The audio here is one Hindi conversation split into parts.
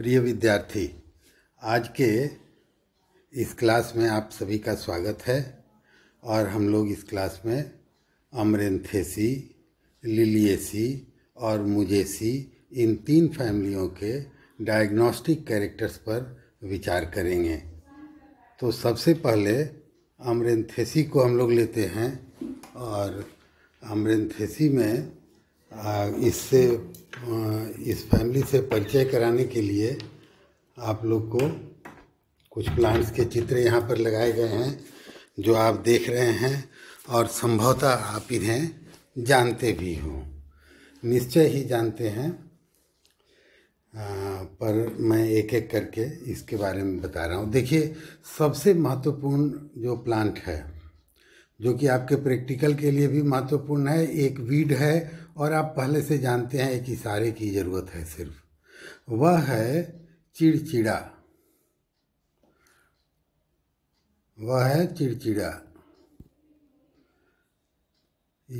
प्रिय विद्यार्थी आज के इस क्लास में आप सभी का स्वागत है और हम लोग इस क्लास में अमरेंथेसी लिलियसी और मुजेसी इन तीन फैमिलियों के डायग्नोस्टिक कैरेक्टर्स पर विचार करेंगे तो सबसे पहले अमरेंथेसी को हम लोग लेते हैं और अमरेंथेसी में इससे इस फैमिली से परिचय कराने के लिए आप लोग को कुछ प्लांट्स के चित्र यहाँ पर लगाए गए हैं जो आप देख रहे हैं और संभवतः आप इन्हें जानते भी हों निश्चय ही जानते हैं आ, पर मैं एक एक करके इसके बारे में बता रहा हूँ देखिए सबसे महत्वपूर्ण जो प्लांट है जो कि आपके प्रैक्टिकल के लिए भी महत्वपूर्ण है एक वीड है और आप पहले से जानते हैं एक इशारे की ज़रूरत है सिर्फ वह है चिड़चिड़ा वह है चिड़चिड़ा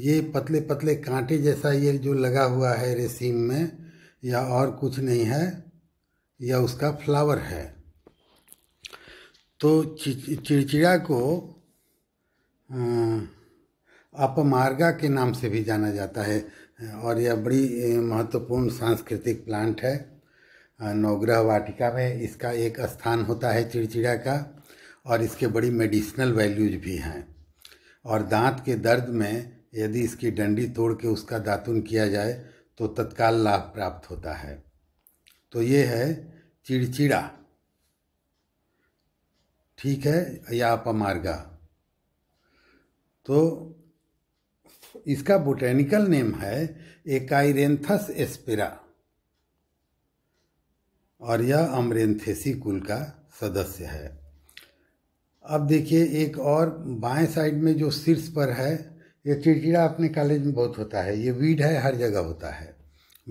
ये पतले पतले कांटे जैसा ये जो लगा हुआ है रेसीम में या और कुछ नहीं है या उसका फ्लावर है तो चिड़चिड़ा को आ, अं, अपमार्गा के नाम से भी जाना जाता है और यह बड़ी महत्वपूर्ण सांस्कृतिक प्लांट है नवग्रह वाटिका में इसका एक स्थान होता है चिड़चिड़ा का और इसके बड़ी मेडिसिनल वैल्यूज भी हैं और दांत के दर्द में यदि इसकी डंडी तोड़ के उसका दातुन किया जाए तो तत्काल लाभ प्राप्त होता है तो ये है चिड़चिड़ा ठीक है या अपमार्गा तो इसका बोटेनिकल नेम है एकाइरेंथस एस्पिरा और यह अमरेन्थेसी कुल का सदस्य है अब देखिए एक और बाएं साइड में जो शीर्ष पर है ये चिड़चिड़ा अपने कॉलेज में बहुत होता है ये वीड है हर जगह होता है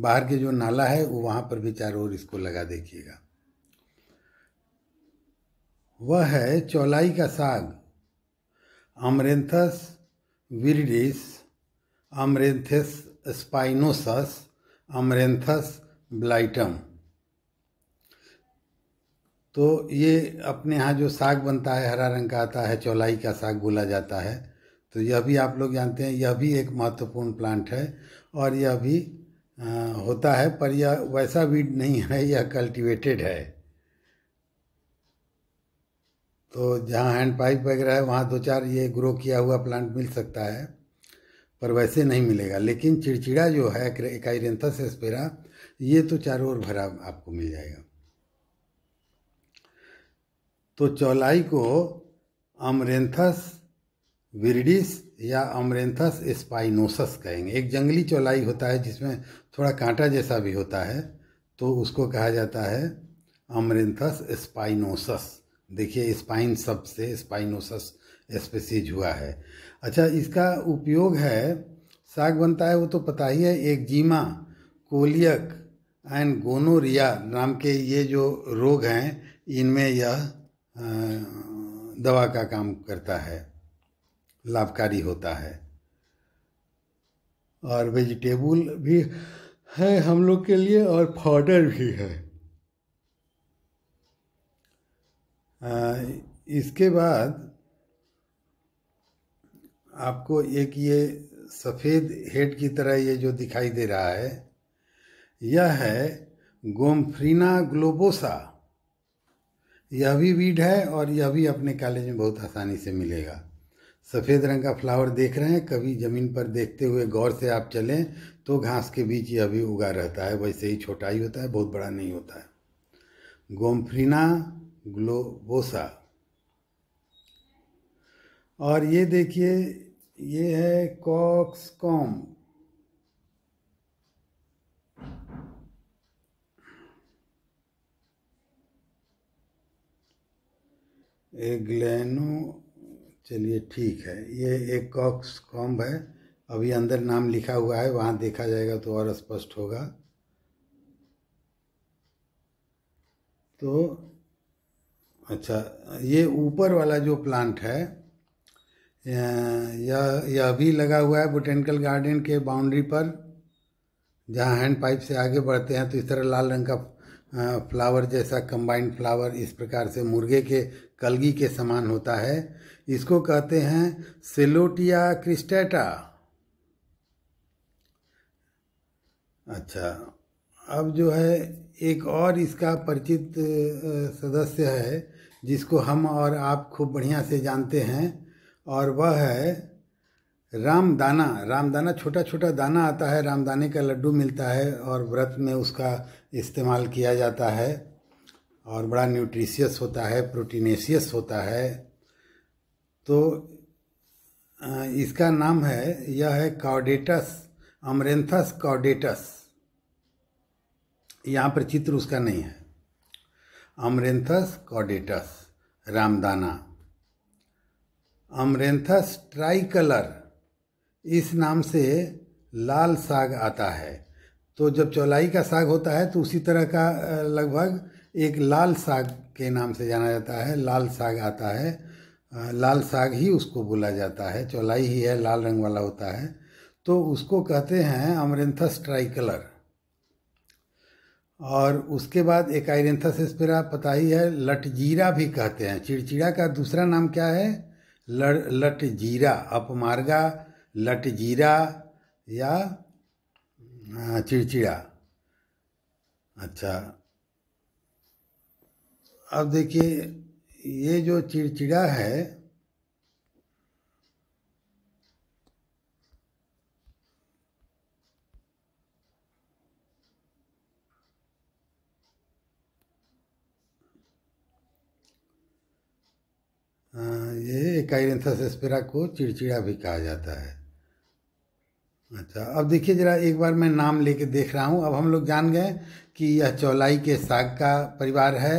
बाहर के जो नाला है वो वहाँ पर भी चारों ओर इसको लगा देखिएगा वह है चौलाई का साग अमरेंथस विरिडिस अमरेंथिस स्पाइनोसस अमरेंथस ब्लाइटम तो ये अपने यहाँ जो साग बनता है हरा रंग का आता है चौलाई का साग बोला जाता है तो यह भी आप लोग जानते हैं यह भी एक महत्वपूर्ण प्लांट है और यह भी आ, होता है पर यह वैसा वीड नहीं है यह कल्टीवेटेड है तो जहाँ हैंड पाइप वगैरह है वहाँ दो चार ये ग्रो किया हुआ प्लांट मिल सकता है पर वैसे नहीं मिलेगा लेकिन चिड़चिड़ा जो है एकाइरेंथस एस्पेरा ये तो चारों ओर भरा आपको मिल जाएगा तो चौलाई को अमरेंथस विरिडिस या अमरेंथस स्पाइनोसस कहेंगे एक जंगली चौलाई होता है जिसमें थोड़ा कांटा जैसा भी होता है तो उसको कहा जाता है अमरेंथस स्पाइनोसस देखिए स्पाइन सबसे से स्पाइनोसस स्पेसीज हुआ है अच्छा इसका उपयोग है साग बनता है वो तो पता ही है एक जीमा कोलियक एंड गोनोरिया नाम के ये जो रोग हैं इनमें यह दवा का काम करता है लाभकारी होता है और वेजिटेबल भी है हम लोग के लिए और फॉडर भी है आ, इसके बाद आपको एक ये सफ़ेद हेड की तरह ये जो दिखाई दे रहा है यह है गोमफ्रीना ग्लोबोसा यह भी वीड है और यह भी अपने कॉलेज में बहुत आसानी से मिलेगा सफ़ेद रंग का फ्लावर देख रहे हैं कभी ज़मीन पर देखते हुए गौर से आप चलें तो घास के बीच यह भी उगा रहता है वैसे ही छोटा ही होता है बहुत बड़ा नहीं होता है गोमफ्रीना ग्लोबोसा और ये देखिए ये है कॉक्स कॉम ग्लैनो चलिए ठीक है ये एक कॉक्स कॉम्ब है अभी अंदर नाम लिखा हुआ है वहाँ देखा जाएगा तो और स्पष्ट होगा तो अच्छा ये ऊपर वाला जो प्लांट है यह भी लगा हुआ है बोटेनिकल गार्डन के बाउंड्री पर जहाँ हैंड पाइप से आगे बढ़ते हैं तो इस तरह लाल रंग का फ्लावर जैसा कंबाइंड फ्लावर इस प्रकार से मुर्गे के कलगी के समान होता है इसको कहते हैं सेलोटिया क्रिस्टेटा अच्छा अब जो है एक और इसका परिचित सदस्य है जिसको हम और आप खूब बढ़िया से जानते हैं और वह है रामदाना रामदाना छोटा छोटा दाना आता है रामदाने का लड्डू मिलता है और व्रत में उसका इस्तेमाल किया जाता है और बड़ा न्यूट्रिशियस होता है प्रोटीनेशियस होता है तो इसका नाम है यह है कॉडेटस अमरेंथस कॉडेटस यहाँ पर चित्र उसका नहीं है अमरेंथस कॉडेटस रामदाना अमरेंथस ट्राइकलर इस नाम से लाल साग आता है तो जब चौलाई का साग होता है तो उसी तरह का लगभग एक लाल साग के नाम से जाना जाता है लाल साग आता है लाल साग ही उसको बोला जाता है चौलाई ही है लाल रंग वाला होता है तो उसको कहते हैं अमरेंथस ट्राइकलर और उसके बाद एक आयरेंथस एस्पेरा पता ही है लटजीरा भी कहते हैं चिड़चिड़ा का दूसरा नाम क्या है लट जीरा अपमार्गा लट जीरा या चिड़चिड़ा अच्छा अब देखिए ये जो चिड़चिड़ा है हाँ, ये एस्पेरा को चिड़चिड़ा भी कहा जाता है अच्छा अब देखिए ज़रा एक बार मैं नाम लेके देख रहा हूँ अब हम लोग जान गए कि यह चौलाई के साग का परिवार है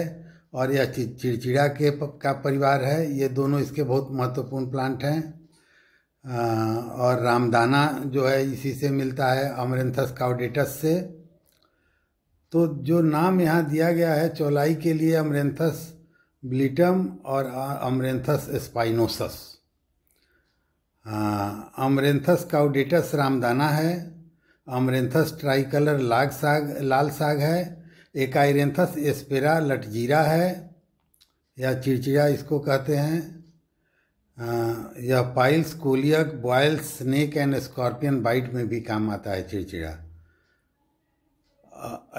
और यह चिड़चिड़ा के का परिवार है ये दोनों इसके बहुत महत्वपूर्ण प्लांट हैं और रामदाना जो है इसी से मिलता है अमरेंथस काउडेटस से तो जो नाम यहाँ दिया गया है चौलाई के लिए अमरेंथस ब्लिटम और अमरेंथस स्पाइनोसस अमरेंथस काउडेटस रामदाना है अमरेंथस ट्राइकलर लाग साग लाल साग है एकाइरेंथस एस्पेरा लटजीरा है या चिड़चिड़ा इसको कहते हैं यह piles colic boils snake and scorpion bite में भी काम आता है चिड़चिड़ा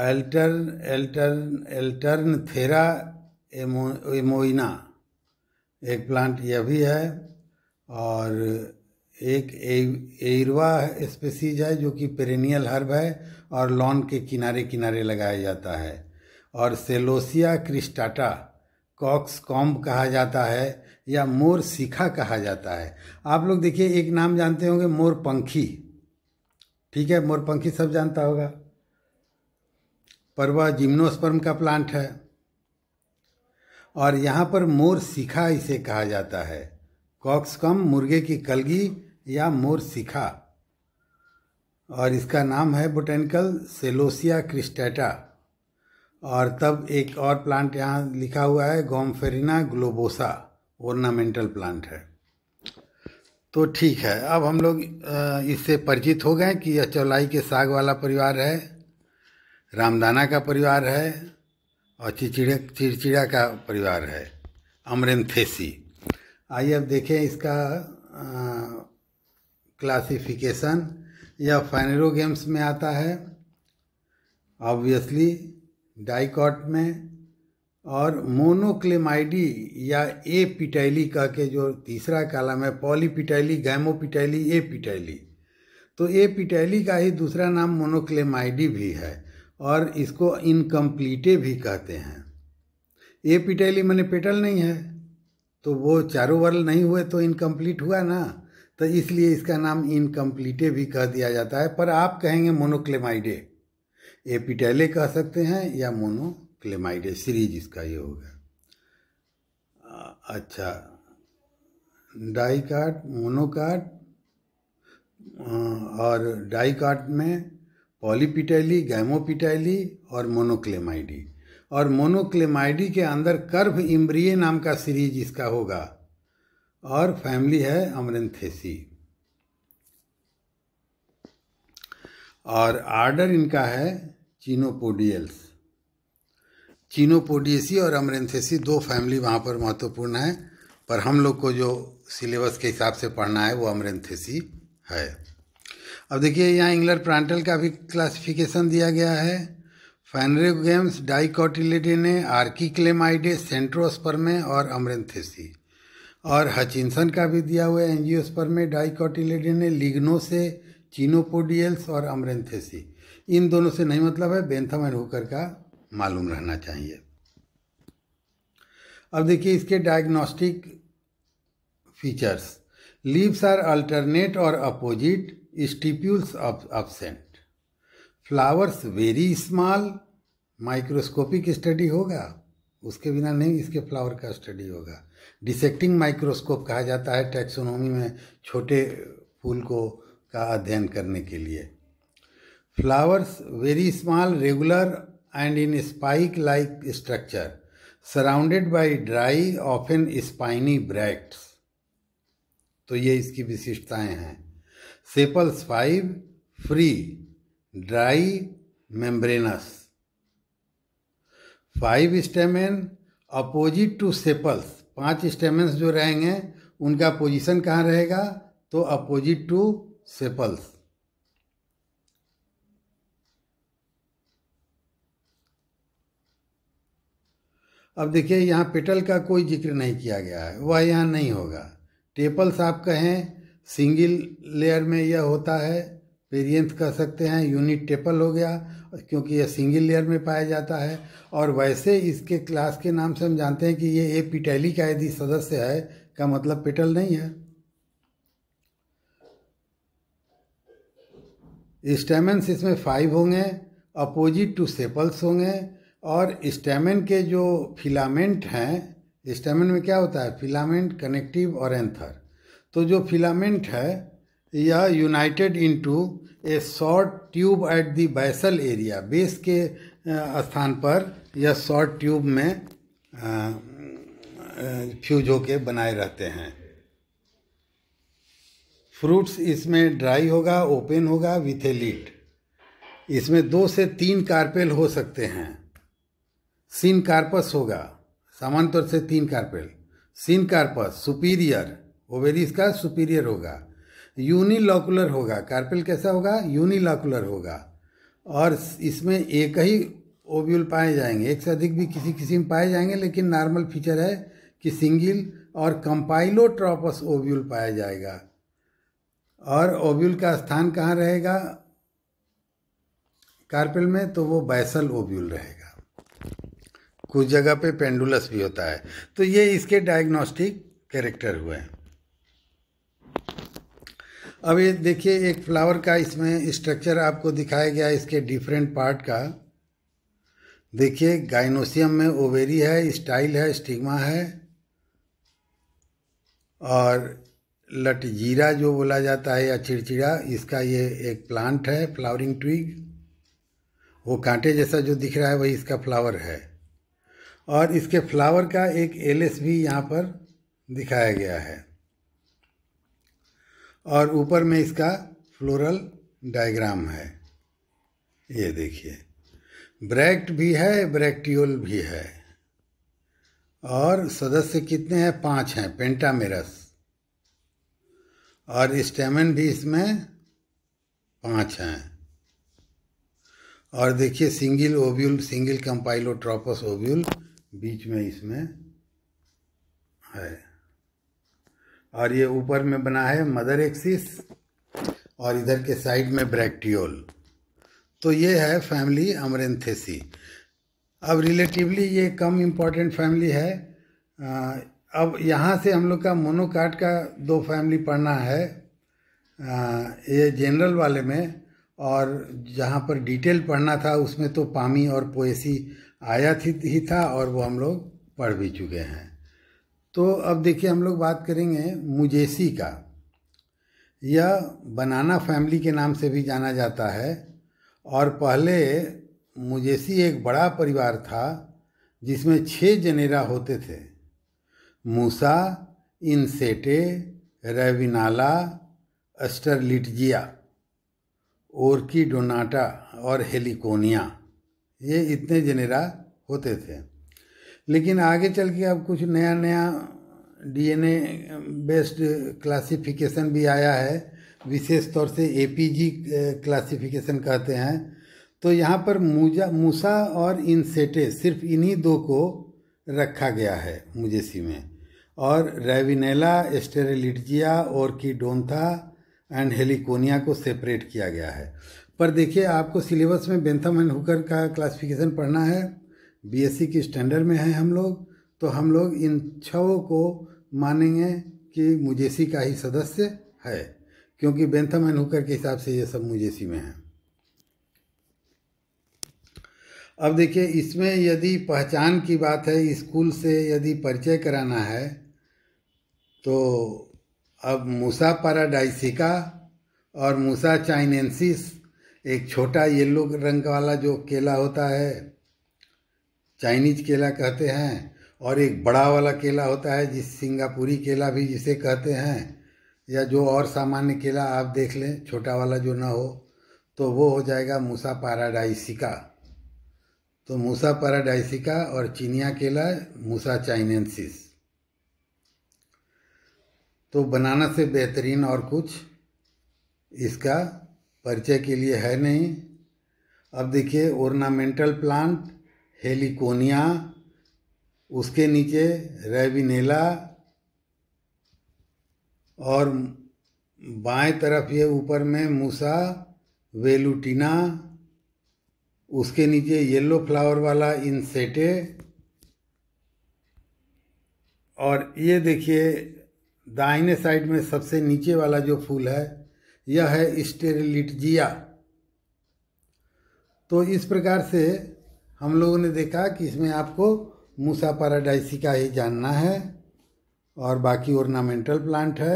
एल्टर एल्टर एल्टर्न थेरा एमो एमोइना एक प्लांट यह भी है और एक एरवा स्पेसीज है जो कि पेरेनियल हर्ब है और लॉन के किनारे किनारे लगाया जाता है और सेलोसिया क्रिस्टाटा कॉक्स कॉम्ब कहा जाता है या मोर सीखा कहा जाता है आप लोग देखिए एक नाम जानते होंगे मोर पंखी ठीक है मोर पंखी सब जानता होगा परवा जिम्नोस्पर्म का प्लांट है और यहाँ पर मोर सिखा इसे कहा जाता है कॉक्सकम मुर्गे की कलगी या मोर सिखा और इसका नाम है बोटेनिकल सेलोसिया क्रिस्टेटा और तब एक और प्लांट यहाँ लिखा हुआ है गोमफेरिना ग्लोबोसा ऑर्नामेंटल प्लांट है तो ठीक है अब हम लोग इससे परिचित हो गए कि यह चौलाई के साग वाला परिवार है रामदाना का परिवार है और चिड़चिड़े चिड़चिड़ा का परिवार है अमरेन्थेसी आइए अब देखें इसका क्लासिफिकेशन यह फाइनरो गेम्स में आता है ऑब्वियसली डाइकॉट में और मोनोक्लेमाइडी या ए पिटाइली कह के जो तीसरा कालम है गैमो गैमोपिटाइली ए पिटाइली तो ए पिटाइली का ही दूसरा नाम मोनोक्लेमाइडी भी है और इसको इनकम्प्लीटे भी कहते हैं ए पिटैली मैंने पेटल नहीं है तो वो चारों वर्ल नहीं हुए तो इनकम्प्लीट हुआ ना तो इसलिए इसका नाम इनकम्प्लीटे भी कह दिया जाता है पर आप कहेंगे मोनोक्लेमाइडे एपिटेले कह सकते हैं या मोनोक्लेमाइडे सीरीज इसका ये होगा अच्छा डाई कार्ड मोनो और डाई कार्ड में पॉलीपिटाइली गैमोपिटाइली और मोनोक्लेमाइडी और मोनोक्लेमाइडी के अंदर कर्भ इम्ब्रिय नाम का सीरीज इसका होगा और फैमिली है अमरेन्थेसी और आर्डर इनका है चीनोपोडियल्स चीनोपोडियसी और अमरेन्थेसी दो फैमिली वहाँ पर महत्वपूर्ण है पर हम लोग को जो सिलेबस के हिसाब से पढ़ना है वो अमरेन्थेसी है अब देखिए यहाँ इंग्लर प्रांटल का भी क्लासिफिकेशन दिया गया है फाइनरेगेम्स डाइकॉटिलेडेने सेंट्रोस्पर सेंट्रोस्पर्मे और अमरेंथेसी और हचिनसन का भी दिया हुआ है एंजियोस्पर्मे डाइकॉटिलेडेने लिग्नो से चीनोपोडियल्स और अमरेंथेसी इन दोनों से नहीं मतलब है बेंथम एंड हुकर का मालूम रहना चाहिए अब देखिए इसके diagnostic features leaves are alternate और opposite stipules absent flowers very small microscopic study होगा उसके बिना नहीं इसके फ्लावर का स्टडी होगा डिसेक्टिंग माइक्रोस्कोप कहा जाता है टैक्सोनोमी में छोटे फूल को का अध्ययन करने के लिए flowers very small regular and in spike like structure surrounded by dry of an spiny bracts तो ये इसकी विशेषताएं हैं sepals five free dry membranous five stamen opposite to sepals पांच स्टेमेंस जो रहेंगे उनका पोजीशन कहाँ रहेगा तो अपोजिट टू सेपल्स अब देखिए यहाँ पेटल का कोई जिक्र नहीं किया गया है वह यहाँ नहीं होगा टेपल्स आप कहें सिंगल लेयर में यह होता है वेरियंथ कह सकते हैं यूनिट टेपल हो गया क्योंकि यह सिंगल लेयर में पाया जाता है और वैसे इसके क्लास के नाम से हम जानते हैं कि ये ए पिटैली का यदि सदस्य है का मतलब पेटल नहीं है स्टेमेंस इसमें फाइव होंगे अपोजिट टू सेपल्स होंगे और स्टेमेन के जो फिलामेंट हैं स्टेमेन में क्या होता है फिलामेंट कनेक्टिव और एंथर तो जो फिलामेंट है यह united into a short tube at the basal area base के स्थान पर यह शॉर्ट ट्यूब में फ्यूज होके बनाए रहते हैं फ्रूट्स इसमें ड्राई होगा ओपन होगा विथ ए लीड इसमें दो से तीन कार्पेल हो सकते हैं सिन कार्पस होगा सामान्य तौर से तीन carpel syncarpous superior ovary इसका सुपीरियर होगा यूनिलॉकुलर होगा कार्पेल कैसा होगा यूनिलॉकुलर होगा और इसमें एक ही ओव्यूल पाए जाएंगे एक से अधिक भी किसी किसी में पाए जाएंगे लेकिन नॉर्मल फीचर है कि सिंगल और कंपाइलोट्रॉपस ओव्यूल पाया जाएगा और ओव्यूल का स्थान कहाँ रहेगा कार्पेल में तो वो बैसल ओव्यूल रहेगा कुछ जगह पे पेंडुलस भी होता है तो ये इसके डायग्नोस्टिक कैरेक्टर हुए हैं अब ये देखिए एक फ्लावर का इसमें स्ट्रक्चर आपको दिखाया गया इसके डिफरेंट पार्ट का देखिए गाइनोसियम में ओवेरी है स्टाइल है स्टिग्मा है और लटजीरा जो बोला जाता है या चिड़चिड़ा इसका ये एक प्लांट है फ्लावरिंग ट्विग वो कांटे जैसा जो दिख रहा है वही इसका फ्लावर है और इसके फ्लावर का एक एल एस भी यहाँ पर दिखाया गया है और ऊपर में इसका फ्लोरल डायग्राम है ये देखिए ब्रैक्ट भी है ब्रैक्टियोल भी है और सदस्य कितने हैं पांच हैं पेंटामेरस और स्टेमन भी इसमें पांच हैं और देखिए single ovule single campylotropous ovule बीच में इसमें है और ये ऊपर में बना है मदर एक्सिस और इधर के साइड में ब्रैक्टियोल तो ये है फैमिली अमरेंथेसी अब रिलेटिवली ये कम इम्पॉर्टेंट फैमिली है अब यहाँ से हम लोग का मोनोकार्ट का दो फैमिली पढ़ना है ये जनरल वाले में और जहाँ पर डिटेल पढ़ना था उसमें तो पामी और पोएसी आया थी, ही था और वो हम लोग पढ़ भी चुके हैं तो अब देखिए हम लोग बात करेंगे मुजेसी का यह बनाना फैमिली के नाम से भी जाना जाता है और पहले मुजेसी एक बड़ा परिवार था जिसमें छः जनेरा होते थे मूसा इनसेटे रेविनाला अस्टरलिटजिया ओर्की डोनाटा और हेलिकोनिया ये इतने जनेरा होते थे लेकिन आगे चल के अब कुछ नया नया डीएनए बेस्ड क्लासिफिकेशन भी आया है विशेष तौर से एपीजी क्लासिफिकेशन कहते हैं तो यहाँ पर मूजा मूसा और इनसेटे सिर्फ इन्हीं दो को रखा गया है मुजेसी में और रेविनेला की डोंथा एंड हेलिकोनिया को सेपरेट किया गया है पर देखिए आपको सिलेबस में बेंथम एंड हुकर का क्लासिफिकेशन पढ़ना है बीएससी की स्टैंडर्ड में हैं हम लोग तो हम लोग इन छवों को मानेंगे कि मुजेसी का ही सदस्य है क्योंकि बेंथम एंड हुकर के हिसाब से ये सब मुजेसी में है अब देखिए इसमें यदि पहचान की बात है स्कूल से यदि परिचय कराना है तो अब मूसा पैराडाइसिका और मूसा चाइनेंसिस एक छोटा येलो रंग वाला जो केला होता है चाइनीज केला कहते हैं और एक बड़ा वाला केला होता है जिस सिंगापुरी केला भी जिसे कहते हैं या जो और सामान्य केला आप देख लें छोटा वाला जो ना हो तो वो हो जाएगा मूसा पैराडाइसिका तो मूसा पैराडाइसिका और चीनिया केला मूसा चाइनेंसिस तो बनाना से बेहतरीन और कुछ इसका परिचय के लिए है नहीं अब देखिए ओर्नामेंटल प्लांट हेलिकोनिया उसके नीचे रेबिनेला और बाएं तरफ ये ऊपर में मूसा वेलुटिना उसके नीचे येलो फ्लावर वाला इंसेटे और ये देखिए दाहिने साइड में सबसे नीचे वाला जो फूल है यह है स्टेरिलिटजिया तो इस प्रकार से हम लोगों ने देखा कि इसमें आपको मूसा पैराडाइसी का ही जानना है और बाकी ऑर्नामेंटल प्लांट है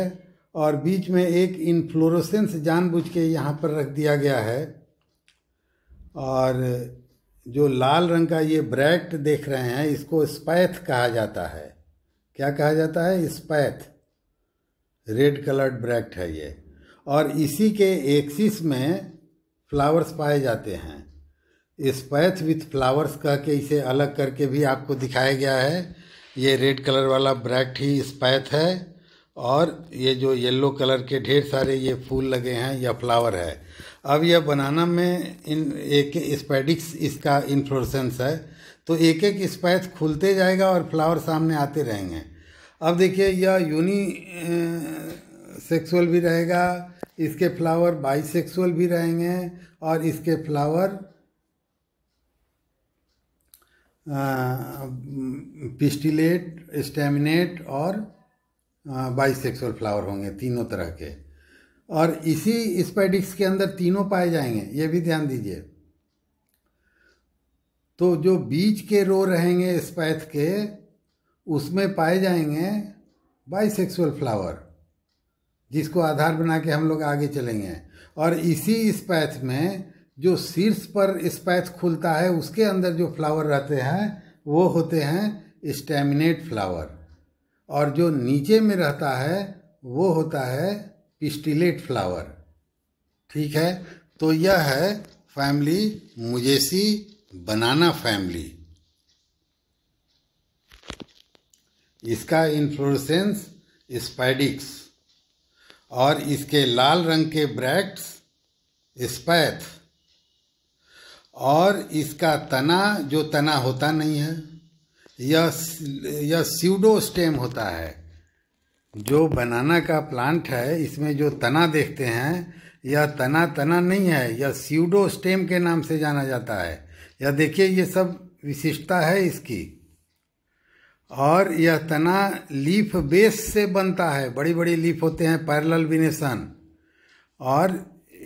और बीच में एक जान जानबूझ के यहाँ पर रख दिया गया है और जो लाल रंग का ये ब्रैक्ट देख रहे हैं इसको स्पैथ कहा जाता है क्या कहा जाता है स्पैथ रेड कलर्ड ब्रैक्ट है ये और इसी के एक्सिस में फ्लावर्स पाए जाते हैं स्पैथ विथ फ्लावर्स कह के इसे अलग करके भी आपको दिखाया गया है ये रेड कलर वाला ब्रैक्ट ही स्पैथ है और ये जो येलो कलर के ढेर सारे ये फूल लगे हैं या फ्लावर है अब यह बनाना में इन एक स्पैडिक्स इसका इन्फ्लोरसेंस है तो एक एक स्पैथ खुलते जाएगा और फ्लावर सामने आते रहेंगे अब देखिए यह यूनि सेक्सुअल भी रहेगा इसके फ्लावर बाई भी रहेंगे और इसके फ्लावर पिस्टिलेट स्टेमिनेट और बाइसेक्सुअल फ्लावर होंगे तीनों तरह के और इसी स्पेडिक्स के अंदर तीनों पाए जाएंगे ये भी ध्यान दीजिए तो जो बीज के रो रहेंगे स्पैथ के उसमें पाए जाएंगे बाइसेक्सुअल फ्लावर जिसको आधार बना के हम लोग आगे चलेंगे और इसी स्पैथ में जो शीर्ष पर स्पैथ खुलता है उसके अंदर जो फ्लावर रहते हैं वो होते हैं स्टेमिनेट फ्लावर और जो नीचे में रहता है वो होता है पिस्टिलेट फ्लावर ठीक है तो यह है फैमिली मुजेसी बनाना फैमिली इसका इन्फ्लोरसेंस स्पैडिक्स और इसके लाल रंग के ब्रैक्ट्स स्पैथ और इसका तना जो तना होता नहीं है यह यह स्यूडो स्टेम होता है जो बनाना का प्लांट है इसमें जो तना देखते हैं यह तना तना नहीं है यह स्यूडो स्टेम के नाम से जाना जाता है यह देखिए ये सब विशिष्टता है इसकी और यह तना लीफ बेस से बनता है बड़ी बड़ी लीफ होते हैं पैरल विनेशन और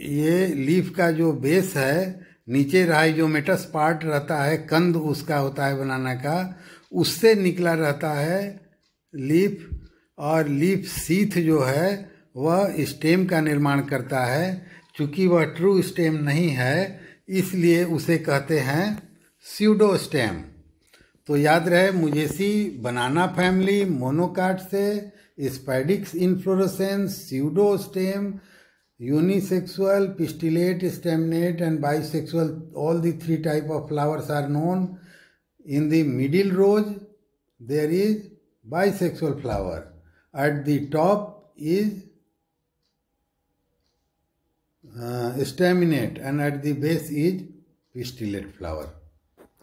ये लीफ का जो बेस है नीचे राइजोमेटस पार्ट रहता है कंद उसका होता है बनाना का उससे निकला रहता है लीफ और लीफ सीथ जो है वह स्टेम का निर्माण करता है चूँकि वह ट्रू स्टेम नहीं है इसलिए उसे कहते हैं स्यूडो स्टेम तो याद रहे मुझे सी बनाना फैमिली मोनोकार्ड से spadix inflorescence pseudo stem Unisexual, pistillate, staminate and bisexual, all the three type of flowers are known. In the middle rose, there is bisexual flower. At the top is uh, staminate and at the base is pistillate flower.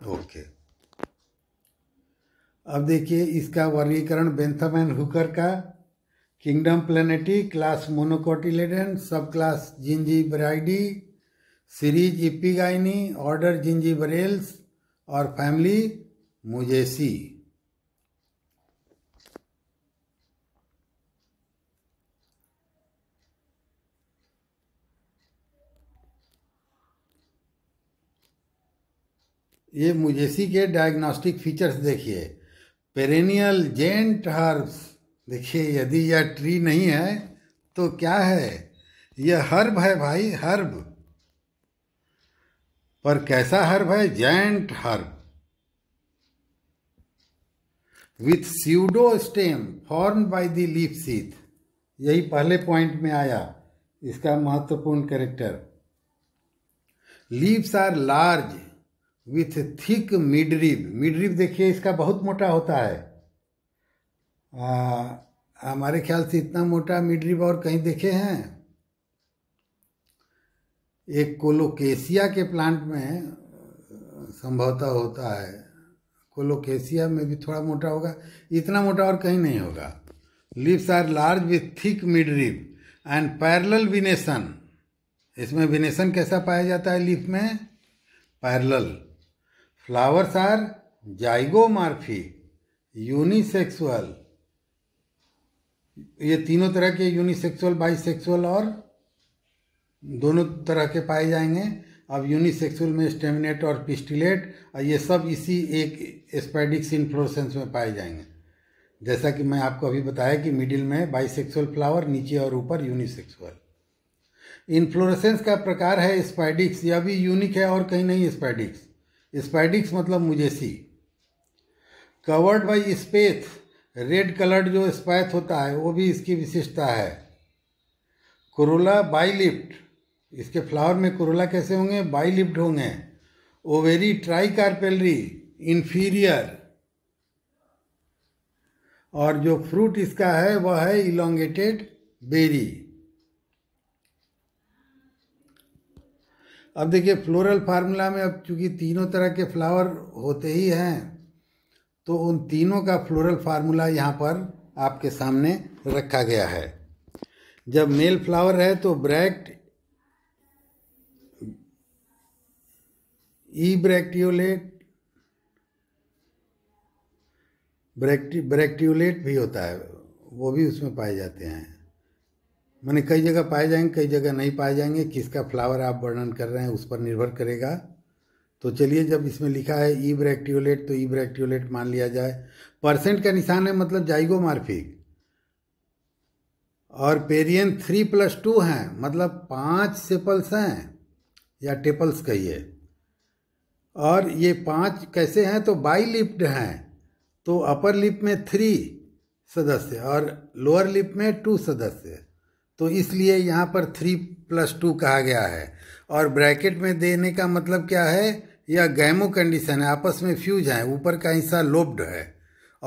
Okay okay. अब देखिए इसका वर्गीकरण बेंथम एंड हुकर का kingdom प्लेनेटी class monocotyledon subclass Zingiberidae series Epigynae order Zingiberales और फैमिली मुजेसी ये मुजेसी के डायग्नोस्टिक फीचर्स देखिए पेरेनियल जेंट हर्ब्स देखिए यदि यह ट्री नहीं है तो क्या है यह हर्ब है भाई हर्ब पर कैसा हर्ब है giant herb with pseudo stem form by the leaf sheath यही पहले पॉइंट में आया इसका महत्वपूर्ण character leaves are large with thick midrib midrib देखिए इसका बहुत मोटा होता है हमारे ख्याल से इतना मोटा मिडरिब और कहीं देखे हैं एक कोलोकेशिया के प्लांट में संभवतः होता है कोलोकेशिया में भी थोड़ा मोटा होगा इतना मोटा और कहीं नहीं होगा leaves are large with thick midrib and parallel venation इसमें विनेशन कैसा पाया जाता है लिप में parallel flowers are zygomorphic unisexual ये तीनों तरह के यूनिसेक्सुअल बाइसेक्सुअल और दोनों तरह के पाए जाएंगे अब यूनिसेक्सुअल में स्टेमिनेट और पिस्टिलेट और ये सब इसी एक स्पेडिक्स इन्फ्लोरेसेंस में पाए जाएंगे जैसा कि मैं आपको अभी बताया कि मिडिल में बाइसेक्सुअल फ्लावर नीचे और ऊपर यूनिसेक्सुअल इन्फ्लोरेसेंस का प्रकार है स्पाइडिक्स यह भी यूनिक है और कहीं नहीं स्पाइडिक्स स्पाइडिक्स मतलब मुझे सी covered by spathe red colour जो स्पैथ होता है वो भी इसकी विशेषता है कुरुला बाईलिफ्ट इसके फ्लावर में कुरुला कैसे होंगे बाईलिफ्ट होंगे ओवेरी ट्राई कार्पेलरी इन्फीरियर और जो फ्रूट इसका है वह है इलोंगेटेड बेरी अब देखिए फ्लोरल फार्मूला में अब चूंकि तीनों तरह के फ्लावर होते ही हैं तो उन तीनों का फ्लोरल फार्मूला यहाँ पर आपके सामने रखा गया है जब मेल फ्लावर है तो ब्रैक्ट ई ब्रैक्टियोलेट ब्रैक्टी ब्रैक्टियोलेट भी होता है वो भी उसमें पाए जाते हैं मैंने कई जगह पाए जाएंगे कई जगह नहीं पाए जाएंगे किसका फ्लावर आप वर्णन कर रहे हैं उस पर निर्भर करेगा तो चलिए जब इसमें लिखा है ई e ईब्रैक्टियोलेट तो ई e ईब्रैक्टियोलेट मान लिया जाए परसेंट का निशान है मतलब जाइगो मार्फिक और पेरियन थ्री प्लस टू हैं मतलब पांच सेपल्स हैं या टेपल्स कहिए और ये पांच कैसे हैं तो बाई लिप्ड हैं तो अपर लिप में थ्री सदस्य और लोअर लिप में टू सदस्य तो इसलिए यहाँ पर थ्री प्लस टू कहा गया है और ब्रैकेट में देने का मतलब क्या है यह गैमो कंडीशन है आपस में फ्यूज हैं ऊपर का हिस्सा लोब्ड है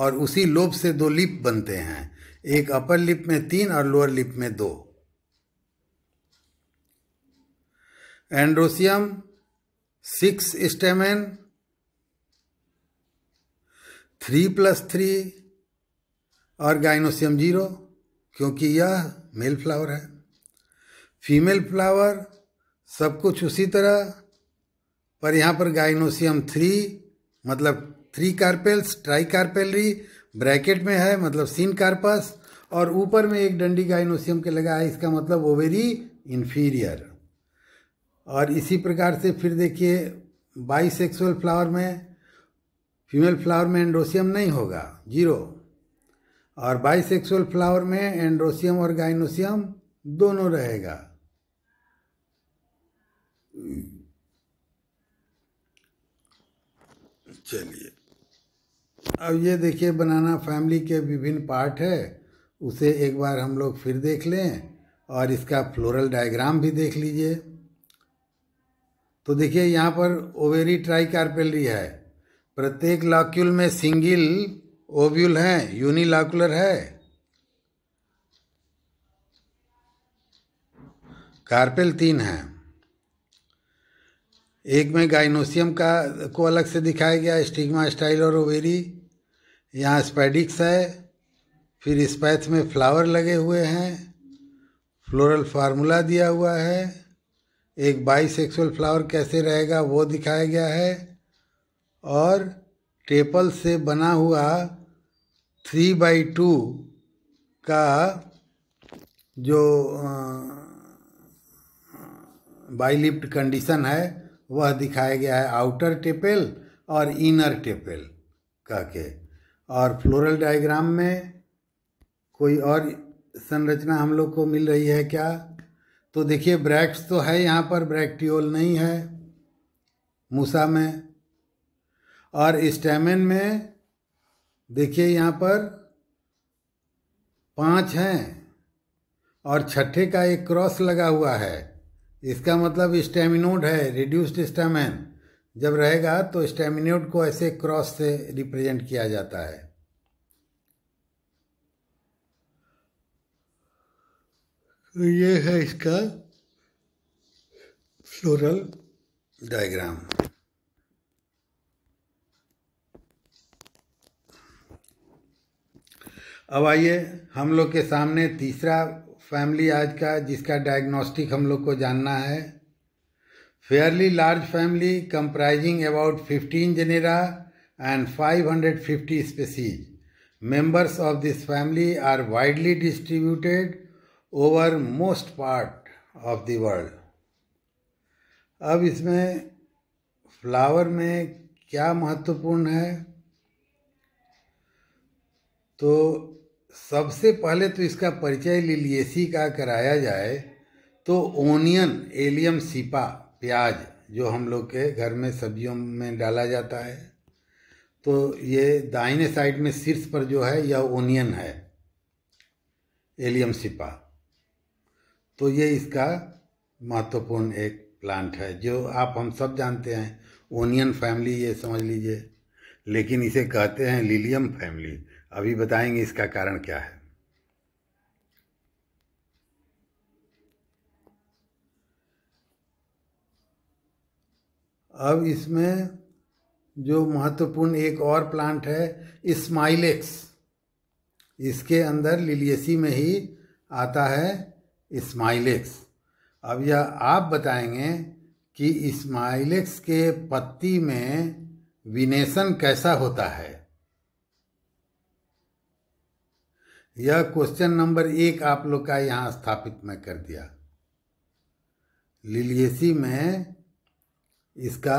और उसी लोब से दो लिप बनते हैं एक अपर लिप में तीन और लोअर लिप में दो androecium six stamen three plus three और गाइनोसियम जीरो क्योंकि यह मेल फ्लावर है फीमेल फ्लावर सब कुछ उसी तरह पर यहाँ पर गाइनोसियम थ्री मतलब three carpels tricarpellary bracket में है मतलब सिन कार्पस और ऊपर में एक डंडी गाइनोसियम के लगा है इसका मतलब ओवेरी इन्फीरियर और इसी प्रकार से फिर देखिए बाइसेक्सुअल फ्लावर में फीमेल फ्लावर में एंड्रोसियम नहीं होगा जीरो और बाइसेक्सुअल फ्लावर में एंड्रोसियम और गाइनोसियम दोनों रहेगा चलिए अब ये देखिए बनाना फैमिली के विभिन्न पार्ट है उसे एक बार हम लोग फिर देख लें और इसका फ्लोरल डायग्राम भी देख लीजिए तो देखिए यहाँ पर ओवेरी ट्राई कार्पेलरी है प्रत्येक लॉक्यूल में सिंगल ओव्यूल हैं यूनिलॉकुलर है कार्पेल तीन हैं एक में गाइनोसियम का को अलग से दिखाया गया स्टिग्मा स्टाइल और ओवेरी यहाँ स्पैडिक्स है फिर स्पैथ में फ्लावर लगे हुए हैं फ्लोरल फार्मूला दिया हुआ है एक बाईसेक्सुअल फ्लावर कैसे रहेगा वो दिखाया गया है और टेपल से बना हुआ थ्री बाई टू का जो बाईलिफ्ट कंडीशन है वह दिखाया गया है आउटर टेपेल और इनर टेपेल कह के और फ्लोरल डायग्राम में कोई और संरचना हम लोग को मिल रही है क्या तो देखिए ब्रैक्स तो है यहाँ पर ब्रैक्टियोल नहीं है मूसा में और स्टेमिन में देखिए यहाँ पर पांच हैं और छठे का एक क्रॉस लगा हुआ है इसका मतलब स्टेमिनोड है रिड्यूस्ड स्टेमिन जब रहेगा तो स्टेमिनोड को ऐसे क्रॉस से रिप्रेजेंट किया जाता है तो ये है इसका फ्लोरल डायग्राम अब आइए हम लोग के सामने तीसरा फैमिली आज का जिसका डायग्नोस्टिक हम लोग को जानना है fairly large family comprising about 15 genera and 550 species members of this family are widely distributed over most part of the world अब इसमें फ्लावर में क्या महत्वपूर्ण है तो सबसे पहले तो इसका परिचय लिलियसी का कराया जाए तो ओनियन एलियम सिपा प्याज जो हम लोग के घर में सब्जियों में डाला जाता है तो ये दाहिने साइड में शीर्ष पर जो है यह ओनियन है एलियम सीपा तो ये इसका महत्वपूर्ण एक प्लांट है जो आप हम सब जानते हैं ओनियन फैमिली ये समझ लीजिए लेकिन इसे कहते हैं लिलियम फैमिली अभी बताएंगे इसका कारण क्या है अब इसमें जो महत्वपूर्ण एक और प्लांट है स्माइलेक्स इसके अंदर लिलियसी में ही आता है स्माइलेक्स अब यह आप बताएंगे कि स्माइलेक्स के पत्ती में विनेशन कैसा होता है यह क्वेश्चन नंबर एक आप लोग का यहाँ स्थापित मैं कर दिया लिलियसी में इसका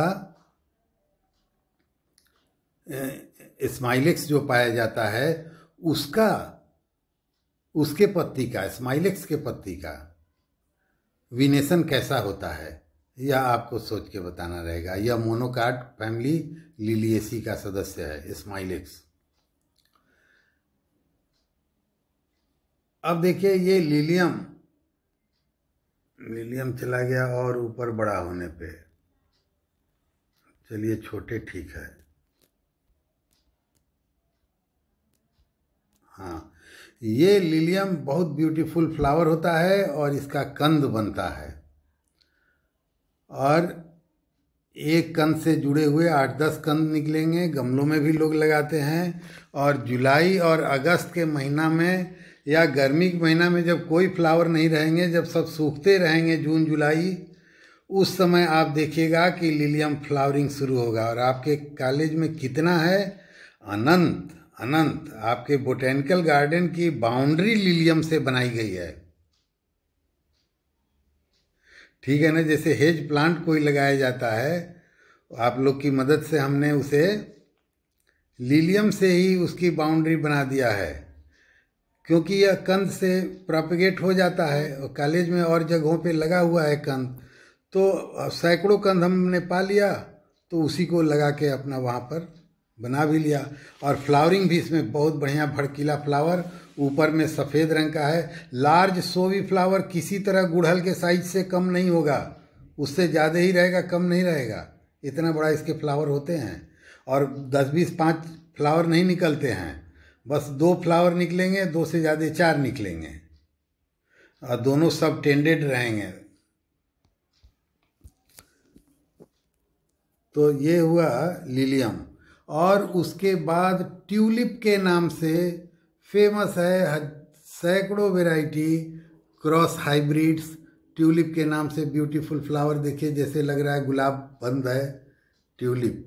स्माइलेक्स जो पाया जाता है उसका उसके पत्ती का स्माइलेक्स के पत्ती का विनेशन कैसा होता है यह आपको सोच के बताना रहेगा यह मोनोकार्ड फैमिली लिलियसी का सदस्य है स्माइलेक्स अब देखिए ये लिलियम लिलियम चला गया और ऊपर बड़ा होने पे चलिए छोटे ठीक है हाँ ये लिलियम बहुत ब्यूटीफुल फ्लावर होता है और इसका कंद बनता है और एक कंद से जुड़े हुए आठ दस कंद निकलेंगे गमलों में भी लोग लगाते हैं और जुलाई और अगस्त के महीना में या गर्मी के महीना में जब कोई फ्लावर नहीं रहेंगे जब सब सूखते रहेंगे जून जुलाई उस समय आप देखिएगा कि लिलियम फ्लावरिंग शुरू होगा और आपके कॉलेज में कितना है अनंत अनंत आपके बोटेनिकल गार्डन की बाउंड्री लिलियम से बनाई गई है ठीक है ना जैसे हेज प्लांट कोई लगाया जाता है आप लोग की मदद से हमने उसे लिलियम से ही उसकी बाउंड्री बना दिया है क्योंकि यह कंद से प्रोपिगेट हो जाता है और कॉलेज में और जगहों पे लगा हुआ है कंद तो सैकड़ों कंद हमने पा लिया तो उसी को लगा के अपना वहाँ पर बना भी लिया और फ्लावरिंग भी इसमें बहुत बढ़िया भड़कीला फ्लावर ऊपर में सफ़ेद रंग का है लार्ज सोवी फ्लावर किसी तरह गुड़हल के साइज से कम नहीं होगा उससे ज़्यादा ही रहेगा कम नहीं रहेगा इतना बड़ा इसके फ्लावर होते हैं और दस बीस पाँच फ्लावर नहीं निकलते हैं बस दो फ्लावर निकलेंगे दो से ज़्यादा चार निकलेंगे और दोनों सब टेंडेड रहेंगे तो ये हुआ लिलियम और उसके बाद ट्यूलिप के नाम से फेमस है सैकड़ों वेराइटी क्रॉस हाइब्रिड्स ट्यूलिप के नाम से ब्यूटीफुल फ्लावर देखिए जैसे लग रहा है गुलाब बंद है ट्यूलिप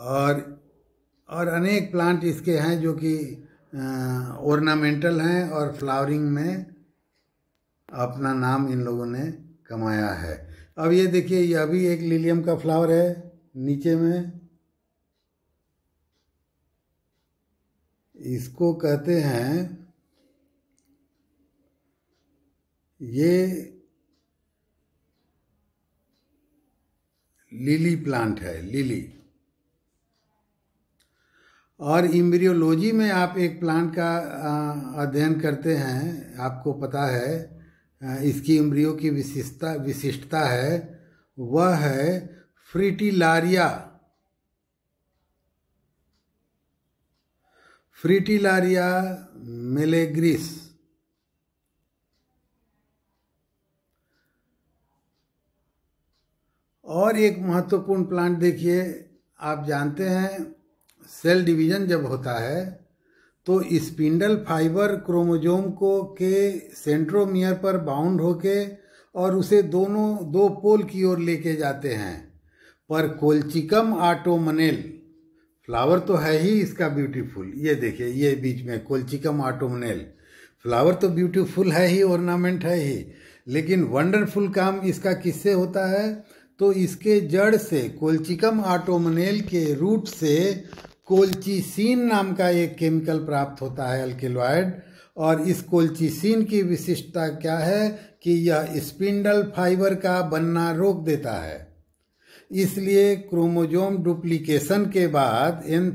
और और अनेक प्लांट इसके हैं जो कि ऑर्नामेंटल हैं और फ्लावरिंग में अपना नाम इन लोगों ने कमाया है अब ये देखिए यह भी एक लिलियम का फ्लावर है नीचे में इसको कहते हैं ये लिली प्लांट है लिली और इम्ब्रियोलॉजी में आप एक प्लांट का अध्ययन करते हैं आपको पता है इसकी इम्ब्रियो की विशिष्टता विशिष्टता है वह है फ्रिटिलारिया फ्रिटिलारिया मेलेग्रिस और एक महत्वपूर्ण प्लांट देखिए आप जानते हैं सेल डिवीजन जब होता है तो स्पिंडल फाइबर क्रोमोजोम को के सेंट्रोमियर पर बाउंड होके और उसे दोनों दो पोल की ओर लेके जाते हैं पर कोल्चिकम आटोमनेल फ्लावर तो है ही इसका ब्यूटीफुल ये देखिए ये बीच में कोल्चिकम आटोमनेल फ्लावर तो ब्यूटीफुल है ही ऑर्नामेंट है ही लेकिन वंडरफुल काम इसका किससे होता है तो इसके जड़ से कोल्चिकम आटोमनेल के रूट से कोल्चीसीन नाम का एक केमिकल प्राप्त होता है अल्किलॉयड और इस कोल्चीसीन की विशिष्टता क्या है कि यह स्पिंडल फाइबर का बनना रोक देता है इसलिए क्रोमोजोम डुप्लीकेशन के बाद इन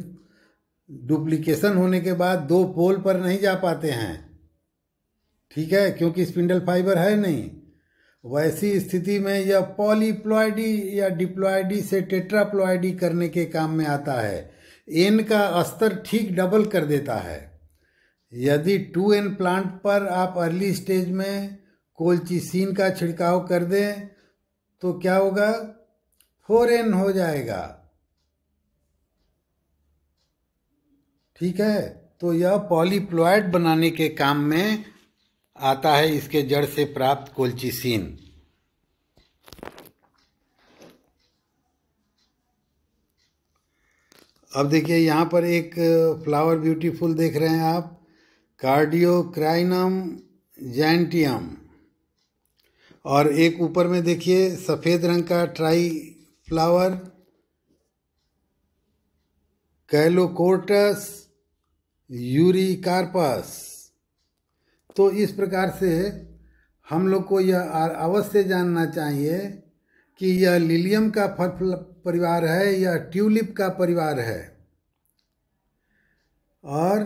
डुप्लीकेशन होने के बाद दो पोल पर नहीं जा पाते हैं ठीक है क्योंकि स्पिंडल फाइबर है नहीं वैसी स्थिति में यह पॉलीप्लॉयडी या डिप्लॉयडी से टेट्राप्लॉयडी करने के काम में आता है एन का स्तर ठीक डबल कर देता है यदि टू एन प्लांट पर आप अर्ली स्टेज में कोल्चिसीन का छिड़काव कर दें तो क्या होगा फोर एन हो जाएगा ठीक है तो यह पॉलीप्लॉयड बनाने के काम में आता है इसके जड़ से प्राप्त कोल्चिसीन अब देखिए यहाँ पर एक फ्लावर ब्यूटीफुल देख रहे हैं आप कार्डियोक्राइनम जैंटियम और एक ऊपर में देखिए सफ़ेद रंग का ट्राई फ्लावर कैलोकोर्टस यूरिकार्पस तो इस प्रकार से हम लोग को यह अवश्य जानना चाहिए कि यह लिलियम का फल परिवार है या ट्यूलिप का परिवार है और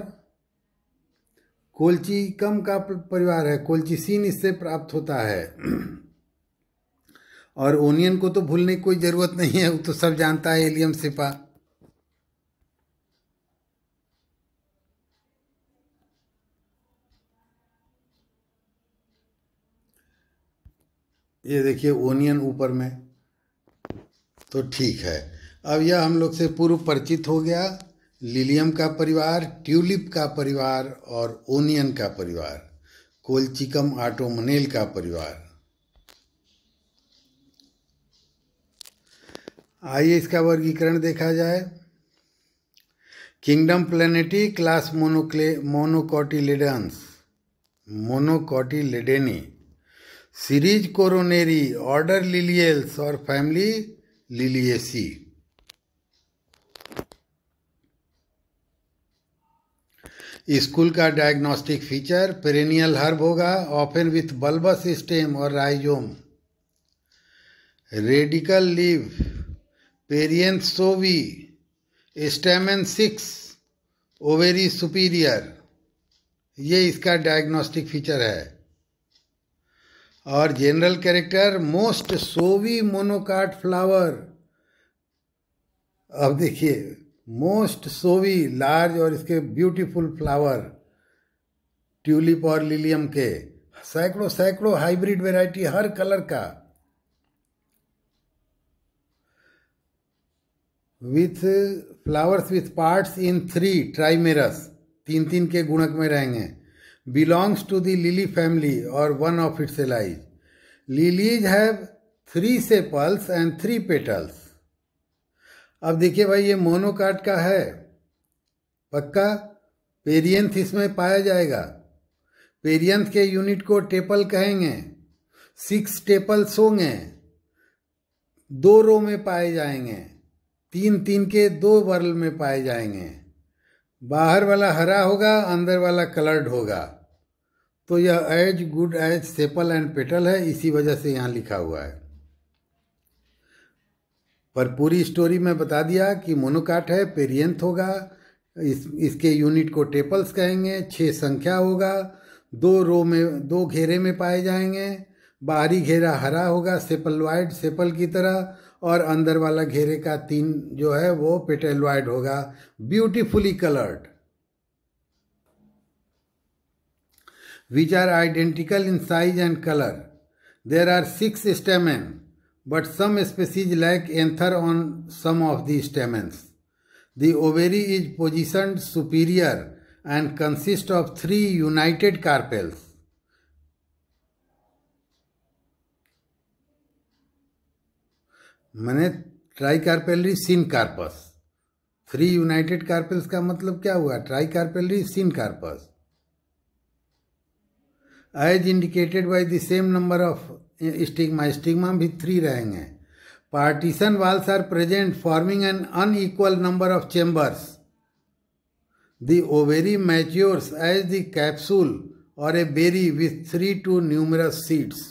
कोलची कम का परिवार है सीन इससे प्राप्त होता है और ओनियन को तो भूलने की कोई ज़रूरत नहीं है वो तो सब जानता है एलियम सिपा ये देखिए ओनियन ऊपर में तो ठीक है अब यह हम लोग से पूर्व परिचित हो गया लिलियम का परिवार ट्यूलिप का परिवार और ओनियन का परिवार कोलचिकम आटोमनेल का परिवार आइए इसका वर्गीकरण देखा जाए किंगडम प्लेनेटी क्लास मोनोक्ले monocotyledons monocotyledonae series coronarieae order liliales और फैमिली लिलियसी स्कूल का डायग्नोस्टिक फीचर पेरेनियल हर्ब होगा ऑफेन विथ बल्बस स्टेम और rhizome radical leave perianth showy stamen six ovary superior ये इसका डायग्नोस्टिक फीचर है और general character most showy monocot flower अब देखिए मोस्ट सोवी लार्ज और इसके ब्यूटीफुल फ्लावर ट्यूलिप और लिलियम के सैकड़ों सैकड़ों हाइब्रिड वैरायटी हर कलर का with flowers with parts in three trimerous तीन तीन के गुणक में रहेंगे belongs to the lily family or one of its allies. Lilies have three sepals and three petals. अब देखिए भाई ये मोनोकार्ट का है पक्का पेरियंथ इसमें पाया जाएगा पेरियंथ के यूनिट को टेपल कहेंगे सिक्स टेपल्स होंगे दो रो में पाए जाएंगे तीन तीन के दो वर्ल में पाए जाएंगे बाहर वाला हरा होगा अंदर वाला कलर्ड होगा तो यह as good as sepal and petal है इसी वजह से यहाँ लिखा हुआ है पर पूरी स्टोरी में बता दिया कि मोनोकाट है पेरियंथ होगा इस इसके यूनिट को टेपल्स कहेंगे छः संख्या होगा दो रो में दो घेरे में पाए जाएंगे बाहरी घेरा हरा होगा सेपल वाइड सेपल की तरह और अंदर वाला घेरे का तीन जो है वो पेटेलवाइड होगा beautifully coloured which are identical in size and color. There are six stamens, but some species lack anther on some of the stamens. The ovary is positioned superior and consists of three united carpels. मैंने tricarpellary syncarpous three united carpels का मतलब क्या हुआ tricarpellary syncarpous as indicated by the same number of stigma stigma भी थ्री रहेंगे partition walls are present forming an unequal number of chambers the ovary matures as the capsule और a berry with three to numerous seeds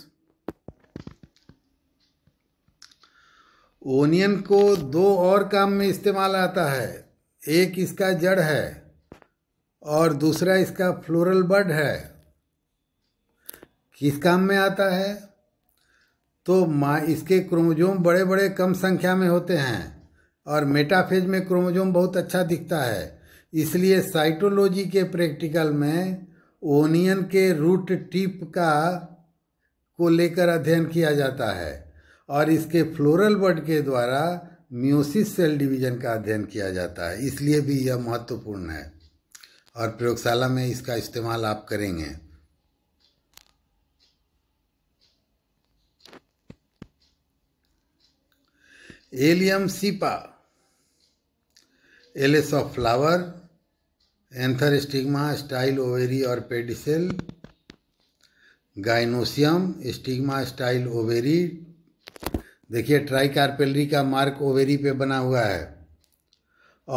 onion को दो और काम में इस्तेमाल आता है एक इसका जड़ है और दूसरा इसका फ्लोरल बड है किस काम में आता है तो माँ इसके क्रोमोजोम बड़े बड़े कम संख्या में होते हैं और मेटाफेज में क्रोमोजोम बहुत अच्छा दिखता है इसलिए साइटोलॉजी के प्रैक्टिकल में ओनियन के रूट टिप का को लेकर अध्ययन किया जाता है और इसके फ्लोरल बर्ड के द्वारा म्यूसिस सेल डिवीजन का अध्ययन किया जाता है इसलिए भी यह महत्वपूर्ण है और प्रयोगशाला में इसका इस्तेमाल आप करेंगे allium cepa LS of flower anther stigma style ovary और pedicel gynoecium stigma style ovary देखिए कार्पेलरी का मार्क ओवेरी पे बना हुआ है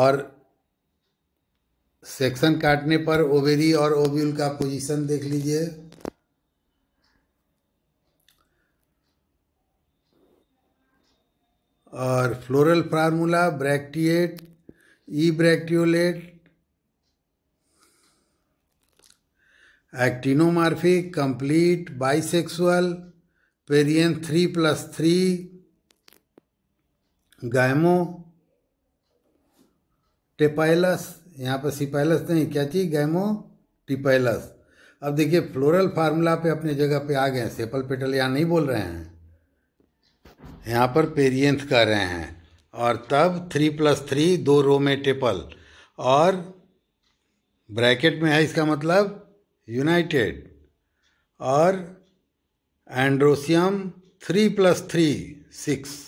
और सेक्शन काटने पर ओवेरी और ओव्यूल का पोजीशन देख लीजिए और floral formula bracteate ebracteolate actinomorphic complete bisexual perianth three plus three gamotepalous यहाँ पर सिपाइलस नहीं क्या चीज गैमो टिपाइलस अब देखिए फ्लोरल फार्मूला पे अपने जगह पे आ गए सेपल पेटल यहाँ नहीं बोल रहे हैं यहाँ पर पेरियंथ कर रहे हैं और तब थ्री प्लस थ्री दो रो में ट्रिपल और ब्रैकेट में है इसका मतलब यूनाइटेड और androecium three plus three six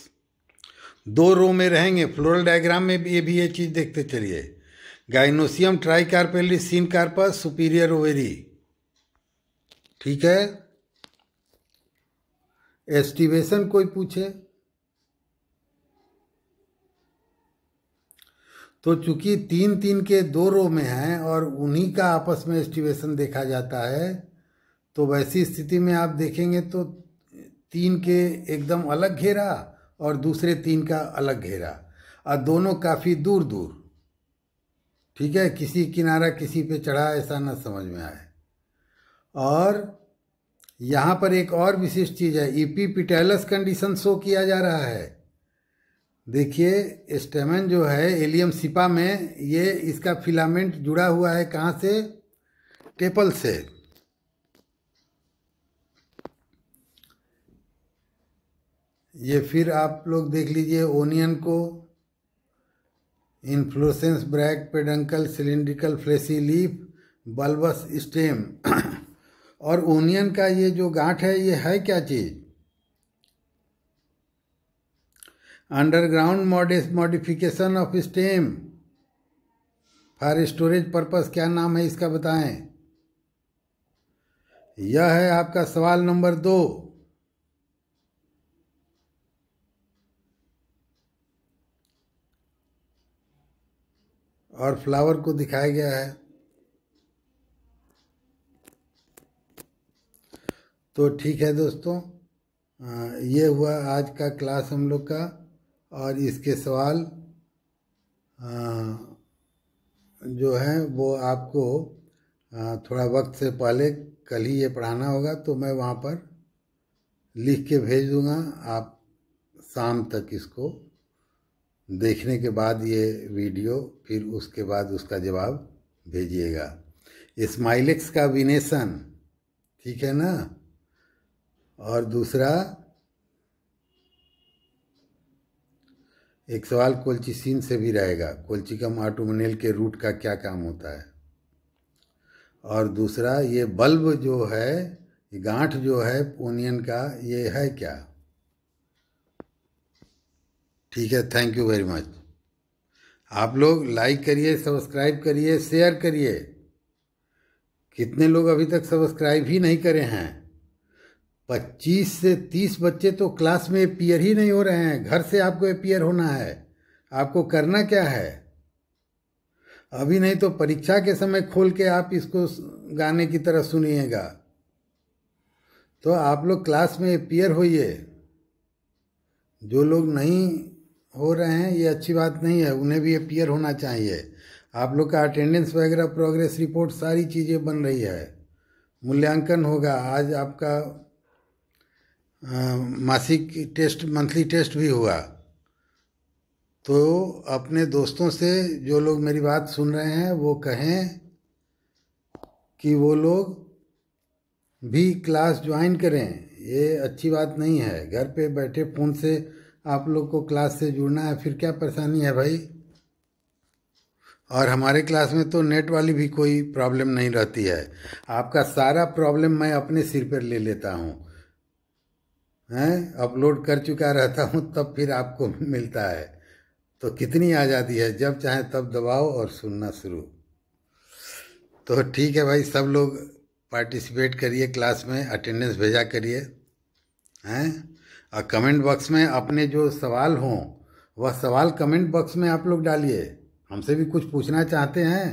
दो रो में रहेंगे फ्लोरल डायग्राम में भी ये भी ये चीज़ देखते चलिए gynoecium tricarpellary syncarpous superior ovary ठीक है एस्टिवेशन कोई पूछे तो चूंकि तीन तीन के दो रो में हैं और उन्हीं का आपस में एस्टिवेशन देखा जाता है तो वैसी स्थिति में आप देखेंगे तो तीन के एकदम अलग घेरा और दूसरे तीन का अलग घेरा और दोनों काफ़ी दूर दूर ठीक है किसी किनारा किसी पे चढ़ा ऐसा ना समझ में आए और यहाँ पर एक और विशिष्ट चीज़ है ईपी पिटेलस कंडीशन शो किया जा रहा है देखिए स्टेमन जो है एलियम सिपा में ये इसका फिलामेंट जुड़ा हुआ है कहाँ से टेपल से ये फिर आप लोग देख लीजिए ओनियन को inflorescence bract peduncle cylindrical fleshy leaf bulbous stem और ओनियन का ये जो गांठ है ये है क्या चीज़ अंडरग्राउंड मॉडिस modification of stem for storage purpose क्या नाम है इसका बताएं यह है आपका सवाल नंबर दो और फ्लावर को दिखाया गया है तो ठीक है दोस्तों ये हुआ आज का क्लास हम लोग का और इसके सवाल जो हैं वो आपको थोड़ा वक्त से पहले कल ही ये पढ़ाना होगा तो मैं वहाँ पर लिख के भेज दूँगा आप शाम तक इसको देखने के बाद ये वीडियो फिर उसके बाद उसका जवाब भेजिएगा स्माइलेक्स का विनेशन ठीक है ना और दूसरा एक सवाल कोलची सीन से भी रहेगा कोलची का आटोमनेल के रूट का क्या काम होता है और दूसरा ये बल्ब जो है ये गांठ जो है ओनियन का ये है क्या ठीक है थैंक यू वेरी मच आप लोग लाइक करिए सब्सक्राइब करिए शेयर करिए कितने लोग अभी तक सब्सक्राइब ही नहीं करे हैं पच्चीस से तीस बच्चे तो क्लास में अपियर ही नहीं हो रहे हैं घर से आपको अपियर होना है आपको करना क्या है अभी नहीं तो परीक्षा के समय खोल के आप इसको गाने की तरह सुनिएगा तो आप लोग क्लास में अपियर होइए जो लोग नहीं हो रहे हैं ये अच्छी बात नहीं है उन्हें भी अपियर होना चाहिए आप लोग का अटेंडेंस वगैरह प्रोग्रेस रिपोर्ट सारी चीज़ें बन रही है मूल्यांकन होगा आज आपका मासिक टेस्ट मंथली टेस्ट भी हुआ तो अपने दोस्तों से जो लोग मेरी बात सुन रहे हैं वो कहें कि वो लोग भी क्लास ज्वाइन करें ये अच्छी बात नहीं है घर पे बैठे फ़ोन से आप लोग को क्लास से जुड़ना है फिर क्या परेशानी है भाई और हमारे क्लास में तो नेट वाली भी कोई प्रॉब्लम नहीं रहती है आपका सारा प्रॉब्लम मैं अपने सिर पर ले लेता हूँ हैं अपलोड कर चुका रहता हूँ तब फिर आपको मिलता है तो कितनी आज़ादी है जब चाहे तब दबाओ और सुनना शुरू तो ठीक है भाई सब लोग पार्टिसिपेट करिए क्लास में अटेंडेंस भेजा करिए हैं और कमेंट बॉक्स में अपने जो सवाल हों वह सवाल कमेंट बॉक्स में आप लोग डालिए हमसे भी कुछ पूछना चाहते हैं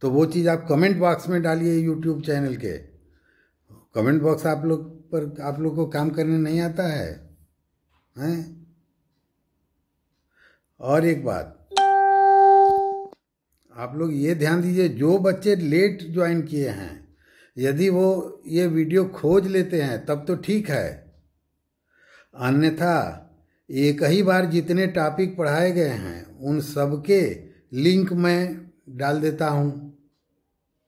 तो वो चीज़ आप कमेंट बॉक्स में डालिए यूट्यूब चैनल के कमेंट बॉक्स आप लोग पर आप लोग को काम करने नहीं आता है हैं और एक बात आप लोग ये ध्यान दीजिए जो बच्चे लेट ज्वाइन किए हैं यदि वो ये वीडियो खोज लेते हैं तब तो ठीक है अन्यथा एक ही बार जितने टॉपिक पढ़ाए गए हैं उन सबके लिंक मैं डाल देता हूँ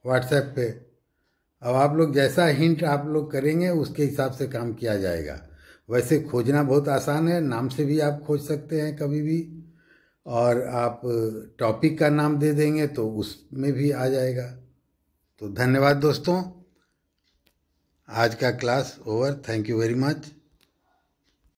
व्हाट्सएप पे अब आप लोग जैसा हिंट आप लोग करेंगे उसके हिसाब से काम किया जाएगा वैसे खोजना बहुत आसान है नाम से भी आप खोज सकते हैं कभी भी और आप टॉपिक का नाम दे देंगे तो उसमें भी आ जाएगा तो धन्यवाद दोस्तों आज का class over thank you very much